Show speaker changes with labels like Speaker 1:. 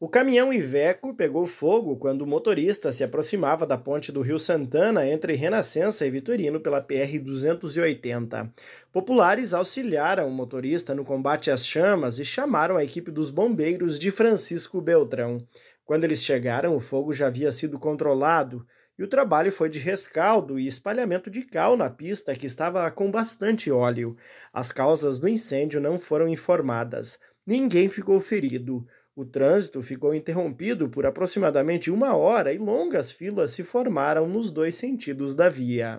Speaker 1: O caminhão Iveco pegou fogo quando o motorista se aproximava da ponte do Rio Santana entre Renascença e Vitorino pela PR-280. Populares auxiliaram o motorista no combate às chamas e chamaram a equipe dos bombeiros de Francisco Beltrão. Quando eles chegaram, o fogo já havia sido controlado e o trabalho foi de rescaldo e espalhamento de cal na pista que estava com bastante óleo. As causas do incêndio não foram informadas. Ninguém ficou ferido. O trânsito ficou interrompido por aproximadamente uma hora e longas filas se formaram nos dois sentidos da via.